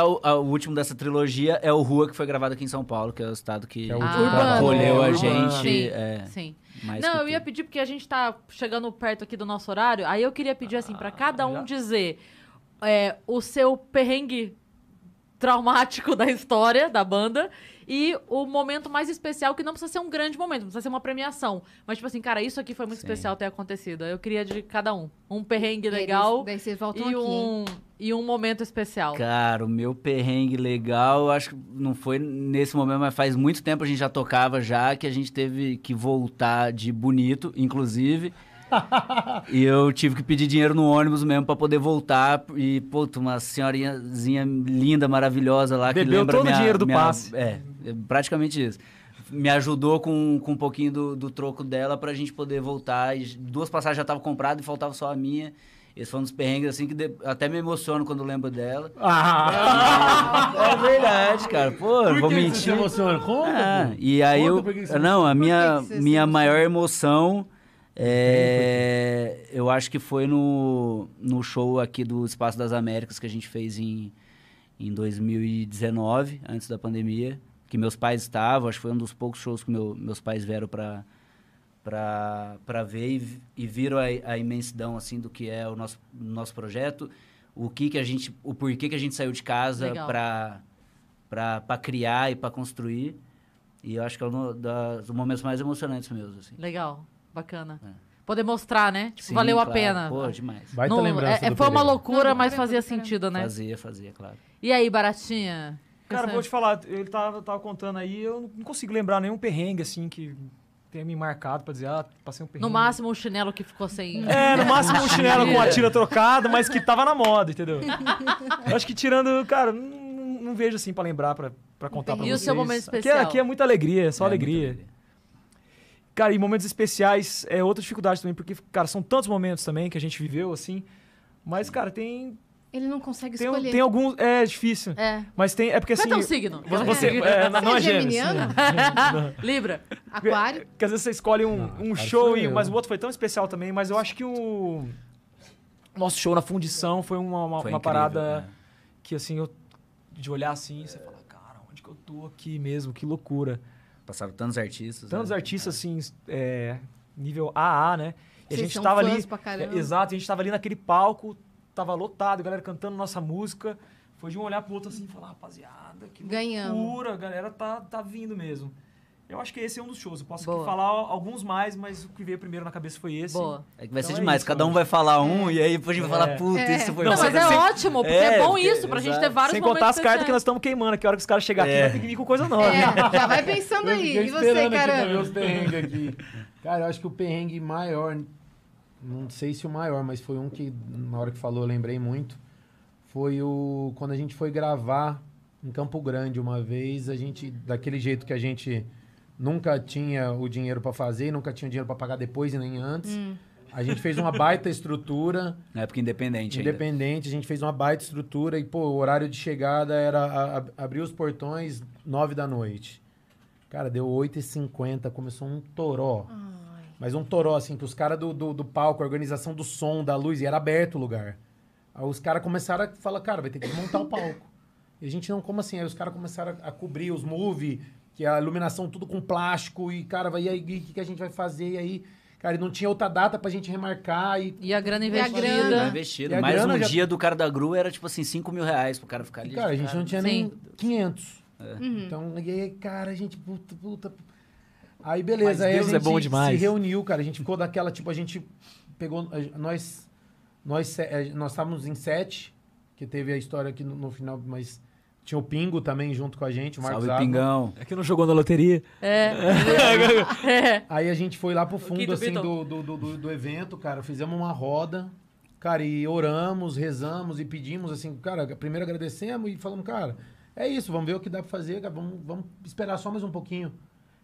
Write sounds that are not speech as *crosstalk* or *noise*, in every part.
É o, é o, último dessa trilogia é o Rua, que foi gravado aqui em São Paulo, que é o estado que é o ah, acolheu né? a gente. Sim, é, sim. Não, eu ia pedir, porque a gente tá chegando perto aqui do nosso horário, aí eu queria pedir, assim, para cada um ah, dizer é, o seu perrengue traumático *laughs* da história da banda e o momento mais especial, que não precisa ser um grande momento, não precisa ser uma premiação. Mas, tipo assim, cara, isso aqui foi muito Sim. especial ter acontecido. Eu queria de cada um. Um perrengue legal. Eles, daí vocês voltam e aqui. um e um momento especial? Cara, o meu perrengue legal, acho que não foi nesse momento, mas faz muito tempo a gente já tocava já, que a gente teve que voltar de bonito, inclusive. *laughs* e eu tive que pedir dinheiro no ônibus mesmo para poder voltar. E, pô, uma senhorinhazinha linda, maravilhosa lá. Bebeu que lembra todo minha, o dinheiro do minha, passe. É, é, praticamente isso. Me ajudou com, com um pouquinho do, do troco dela pra gente poder voltar. E duas passagens já estavam compradas e faltava só a minha. Esse foi um dos perrengues, assim, que de... até me emociono quando lembro dela. *laughs* Ah! é verdade, cara. Pô, Por vou mentir. Você se emociona? Conta, ah, e aí eu. Não, a minha, minha maior emoção. É, eu acho que foi no, no show aqui do Espaço das Américas que a gente fez em, em 2019, antes da pandemia, que meus pais estavam. Acho que foi um dos poucos shows que meu, meus pais vieram para para ver e, e viram a, a, imensidão assim do que é o nosso, nosso projeto, o que que a gente, o porquê que a gente saiu de casa para para criar e para construir. E eu acho que é um dos momentos mais emocionantes meus assim. Legal, bacana. É. Poder mostrar, né? Tipo, Sim, valeu claro. a pena. Pô, demais. Não, lembrança é, foi uma loucura, Não, mas fazia sentido, né? Fazia, fazia, claro. E aí, Baratinha? Cara, vou te falar, ele tava, tava contando aí, eu não consigo lembrar nenhum perrengue, assim, que tenha me marcado pra dizer, ah, passei um perrengue. No máximo um chinelo que ficou sem. É, no máximo um chinelo com a tira *laughs* trocada, mas que tava na moda, entendeu? *laughs* Eu acho que tirando, cara, não, não vejo assim pra lembrar, pra, pra contar Entendi. pra vocês. E o seu momento especial? Aqui é, aqui é muita alegria, é só é, alegria. alegria. Cara, e momentos especiais é outra dificuldade também, porque, cara, são tantos momentos também que a gente viveu, assim. Mas, cara, tem ele não consegue tem, escolher. Tem alguns. É difícil. É. Mas tem. É porque é assim. Qual é signo? Você, é. É, não, não é, é gêmeos. *laughs* Libra. Aquário. Porque às vezes você escolhe um, não, um show, e, mas o outro foi tão especial também. Mas eu acho que o. Nosso show na fundição foi uma, uma, foi uma incrível, parada né? que, assim, eu, de olhar assim, você fala, cara, onde que eu tô aqui mesmo? Que loucura. Passaram tantos artistas. Né? Tantos né? artistas, assim, é, nível AA, né? E Vocês a gente tava ali. Exato, a gente tava ali naquele palco, tava lotado, galera cantando nossa música. Foi de um olhar pro outro assim e falar, rapaziada, que Ganhamos. loucura, a galera tá, tá vindo mesmo. Eu acho que esse é um dos shows. Eu posso falar alguns mais, mas o que veio primeiro na cabeça foi esse. Boa. É que vai então ser é demais. isso, Cada um vai falar um é. e aí depois a gente vai falar, é. puta, é. isso foi Não, mas é ótimo, porque é, é bom isso, pra gente ter vários Sem contar as cartas que nós estamos queimando, que a hora que os caras chegarem aqui vai ter que vir com coisa nova. É, já vai pensando aí. E você, cara? Aqui, os perrengues aqui. Cara, eu acho que o perrengue maior não sei se o maior, mas foi um que na hora que falou eu lembrei muito. Foi o quando a gente foi gravar em Campo Grande uma vez, a gente daquele jeito que a gente nunca tinha o dinheiro para fazer, nunca tinha o dinheiro para pagar depois e nem antes. Hum. A gente fez uma baita estrutura. *laughs* Na época independente. Independente, ainda. a gente fez uma baita estrutura e pô, o horário de chegada era a, a, abrir os portões nove da noite. Cara, deu 8h50, começou um toró. Ah. Mas um toró, assim, pros caras do, do, do, palco, a organização do som, da luz, e era aberto o lugar. Aí os caras começaram a falar, cara, vai ter que montar o palco. E a gente não, como assim? Aí os caras começaram a, cobrir os move, que é a iluminação tudo com plástico, e cara, vai, e aí, o que, que a gente vai fazer? E aí, Cara, e não tinha outra data pra gente remarcar. E, e a grana investida. E a grana. investida. E Mais grana um já... dia do cara da gru era tipo assim, 5 mil reais pro cara ficar ali. cara, a gente cara... não tinha nem 500. É. Uhum. Então, e aí, cara, a gente, puta, puta. puta Aí beleza, Mas aí Deus a gente é bom demais. se reuniu, cara. A gente ficou daquela, tipo, a gente pegou. Eh, nós nós eh, nós estávamos em sete, que teve a história aqui no, no, final, mas tinha o Pingo também junto com a gente, o Marcos Salve, Pingão. É que não jogou na loteria. É. *laughs* é. Aí a gente foi lá pro fundo, assim, do, do, do, do, evento, cara. Fizemos uma roda, cara, e oramos, rezamos e pedimos, assim, cara, primeiro agradecemos e falamos, cara, é isso, vamos ver o que dá pra fazer, cara, vamos, vamos esperar só mais um pouquinho.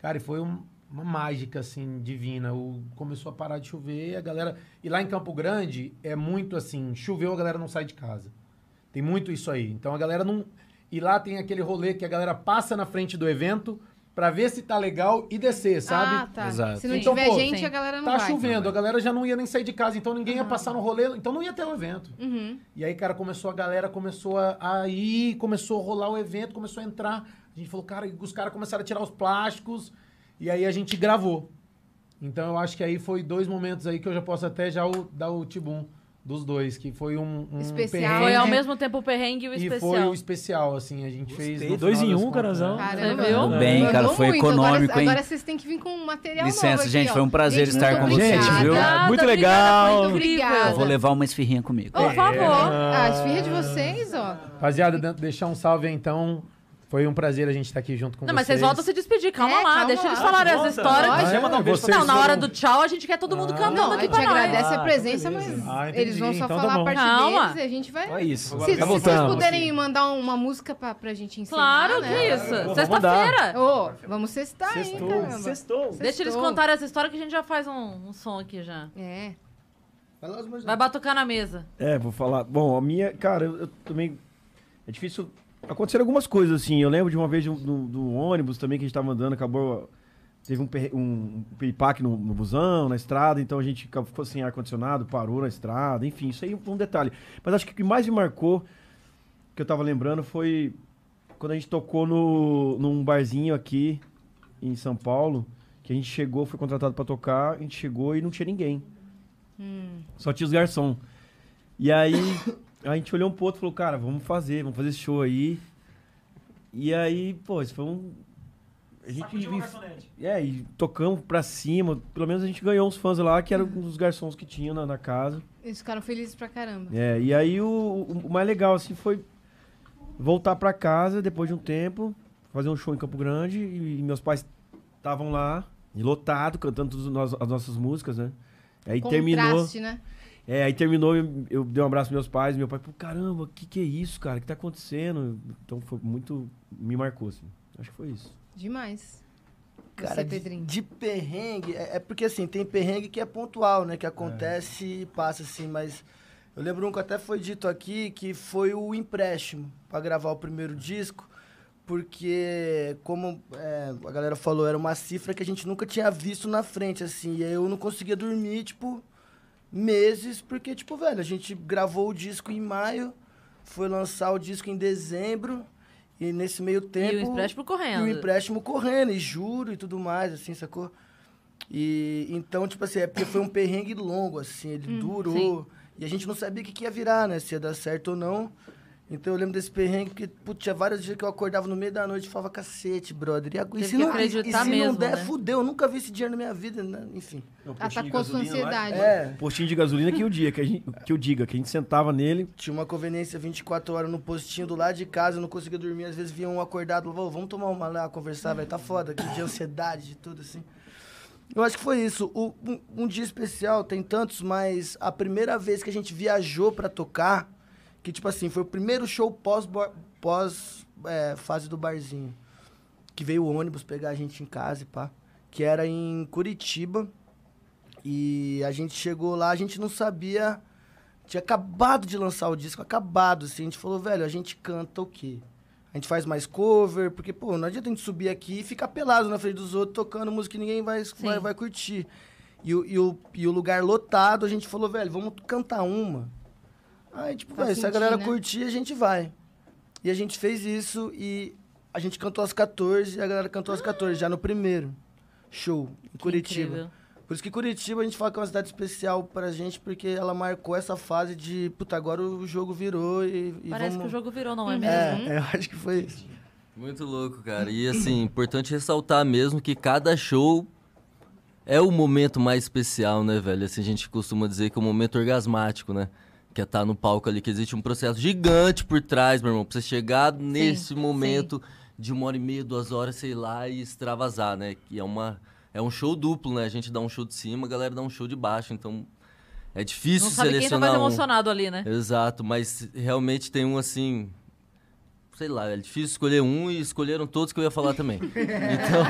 Cara, e foi um, uma mágica, assim, divina. O, começou a parar de chover e a galera. E lá em Campo Grande é muito assim: choveu, a galera não sai de casa. Tem muito isso aí. Então a galera não. E lá tem aquele rolê que a galera passa na frente do evento para ver se tá legal e descer, ah, sabe? Ah, tá. Exato. Se não então, tiver pô, gente, a galera não tá vai. Tá chovendo, a galera já não ia nem sair de casa, então ninguém uhum. ia passar no rolê, então não ia ter o evento. Uhum. E aí, cara, começou a galera, começou a ir, começou a rolar o evento, começou a entrar a gente falou, cara, os caras começaram a tirar os plásticos e aí a gente gravou. Então eu acho que aí foi dois momentos aí que eu já posso até já o, dar o tibum dos dois, que foi um, um especial. Foi ao mesmo tempo o perrengue e o especial. E foi o especial, assim, a gente Gostei. fez. Dois em um, carazão. Né? Caramba, viu? bem, cara, foi muito. econômico, agora, hein? Agora vocês têm que vir com um material Licença, gente, foi um prazer gente, estar com vocês, viu? muito legal. Obrigada, muito obrigada. Eu vou levar uma esfirrinha comigo. Por é. favor. Ah, a esfirra de vocês, ó. Rapaziada, deixar um salve então foi um prazer a gente estar aqui junto com não, vocês. Não, mas vocês voltam a se despedir, calma é, lá, calma deixa lá. eles falarem as histórias. Ah, é, não, vocês não, na hora do tchau a gente quer todo mundo ah, cantando não, aqui pra nós. A gente agradece a ah, presença, então mas ah, eles vão só então tá falar tá a parte calma. deles e a gente vai... É isso. Se, se vocês puderem mandar uma música pra, pra gente ensinar, Claro né? que isso. Sexta-feira. oh, vamos sextar, hein, caramba. Sextou. Deixa eles contarem as histórias que a gente já faz um, um som aqui já. É. Vai batucar na mesa. É, vou falar. Bom, a minha, cara, eu também. É difícil aconteceram algumas coisas, assim. Eu lembro de uma vez do, do ônibus também que a gente tava andando, acabou. Teve um, um, piripaque no, no busão, na estrada, então a gente ficou sem ar-condicionado, parou na estrada, enfim, isso aí foi é um detalhe. Mas acho que o que mais me marcou, que eu tava lembrando, foi quando a gente tocou no, num barzinho aqui em São Paulo, que a gente chegou, foi contratado para tocar, a gente chegou e não tinha ninguém. Hum. Só tinha os garçom. E aí a gente olhou um pouco e falou, cara, vamos fazer, vamos fazer esse show aí. E aí, pô, isso foi um. A gente vive... É, e tocamos pra cima. Pelo menos a gente ganhou uns fãs lá, que eram uhum. os garçons que tinham na, na, casa. Eles ficaram felizes pra caramba. É, e aí o, o, o mais legal, assim, foi voltar pra casa depois de um tempo, fazer um show em Campo Grande. E, e meus pais estavam lá, lotado, cantando todas as nossas músicas, né? Aí Contraste, terminou. né? É, aí terminou, eu, eu dei um abraço pros meus pais, meu pai, pô, caramba, o que, que é isso, cara? O que tá acontecendo? Então foi muito. Me marcou, assim. Acho que foi isso. Demais. Cara, Você, de, de, perrengue, é, é, porque assim, tem perrengue que é pontual, né? Que acontece é. e passa, assim, mas. Eu lembro um que até foi dito aqui que foi o empréstimo para gravar o primeiro disco, porque, como é, a galera falou, era uma cifra que a gente nunca tinha visto na frente, assim, e eu não conseguia dormir, tipo, meses, porque, tipo, velho, a gente gravou o disco em maio, foi lançar o disco em dezembro. E nesse meio tempo. E o empréstimo correndo. E o empréstimo correndo, e juro e tudo mais, assim, sacou? E então, tipo assim, é porque foi um perrengue longo, assim, ele hum, durou. Sim. E a gente não sabia o que, que ia virar, né? Se ia dar certo ou não. Então eu lembro desse perrengue que, putz, tinha vários dias que eu acordava no meio da noite e falava, cacete, brother. E, a, e se, não, e, e se mesmo, não der, né? fudeu. Eu nunca vi esse dinheiro na minha vida, né? enfim. Atacou sua ansiedade. É. Postinho de gasolina que eu, dia, que, a gente, que eu diga, que a gente sentava nele. Tinha uma conveniência 24 horas no postinho do lado de casa, eu não conseguia dormir. Às vezes vinha um acordado, falava, vamos tomar uma lá, conversar, vai, tá foda. Que de ansiedade, de tudo assim. Eu acho que foi isso. O, um, um dia especial, tem tantos, mas a primeira vez que a gente viajou para tocar que, tipo assim, foi o primeiro show pós, pós é, fase do barzinho. Que veio o ônibus pegar a gente em casa e pá. Que era em Curitiba. E a gente chegou lá, a gente não sabia. Tinha acabado de lançar o disco, acabado, assim. A gente falou, velho, a gente canta o quê? A gente faz mais cover, porque, pô, não adianta a gente subir aqui e ficar pelado na frente dos outros tocando música que ninguém vai, vai, vai, curtir. E, e, o, e o lugar lotado, a gente falou, velho, vamos cantar uma. Aí, tipo, véio, se a galera né? curtir, a gente vai. E a gente fez isso e a gente cantou às 14 e a galera cantou às 14, já no primeiro show, em que Curitiba. Incrível. Por isso que Curitiba a gente fala que é uma cidade especial pra gente, porque ela marcou essa fase de, puta, agora o jogo virou e. e Parece vamos... que o jogo virou, não é uhum. mesmo? É, eu acho que foi isso. Muito louco, cara. E assim, importante ressaltar mesmo que cada show é o momento mais especial, né, velho? Assim, a gente costuma dizer que é o momento orgasmático, né? que é estar tá no palco ali, que existe um processo gigante por trás, meu irmão, pra você chegar nesse momento sim. de uma hora e meia, duas horas, sei lá, e extravasar, né? Que é uma. É um show duplo, né? A gente dá um show de cima, a galera dá um show de baixo, então é difícil Não sabe selecionar. Quem tá mais um... emocionado ali, né? Exato, mas realmente tem um assim, sei lá, é difícil escolher um e escolheram todos que eu ia falar também. *laughs* Então,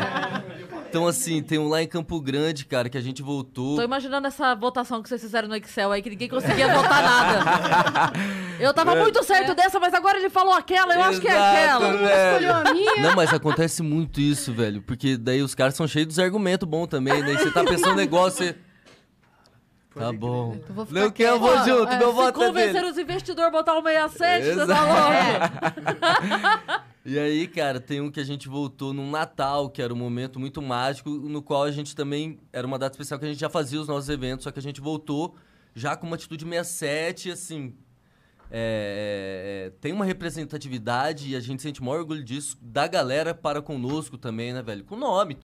então, assim, tem um lá em Campo Grande, cara, que a gente voltou. Tô imaginando essa votação que vocês fizeram no Excel aí, que ninguém conseguia votar nada. *laughs* Eu tava é. muito certo é. dessa, mas agora ele falou aquela, eu Exato, acho que é aquela. Velho. A minha. Não, mas acontece muito isso, velho. Porque daí os caras são cheios dos argumentos bom também, né? E você tá pensando um negócio, você. Tá bom. Então não quer, eu vou junto, é, meu voto é dele. convencer os investidores a botar o 67, você tá louco. É. *laughs* E aí, cara, tem um que a gente voltou num Natal, que era um momento muito mágico, no qual a gente também. Era uma data especial que a gente já fazia os nossos eventos, só que a gente voltou já com uma atitude 67, assim. É, é, é, tem uma representatividade e a gente sente maior orgulho disso, da galera para conosco também, né, velho? Com nome,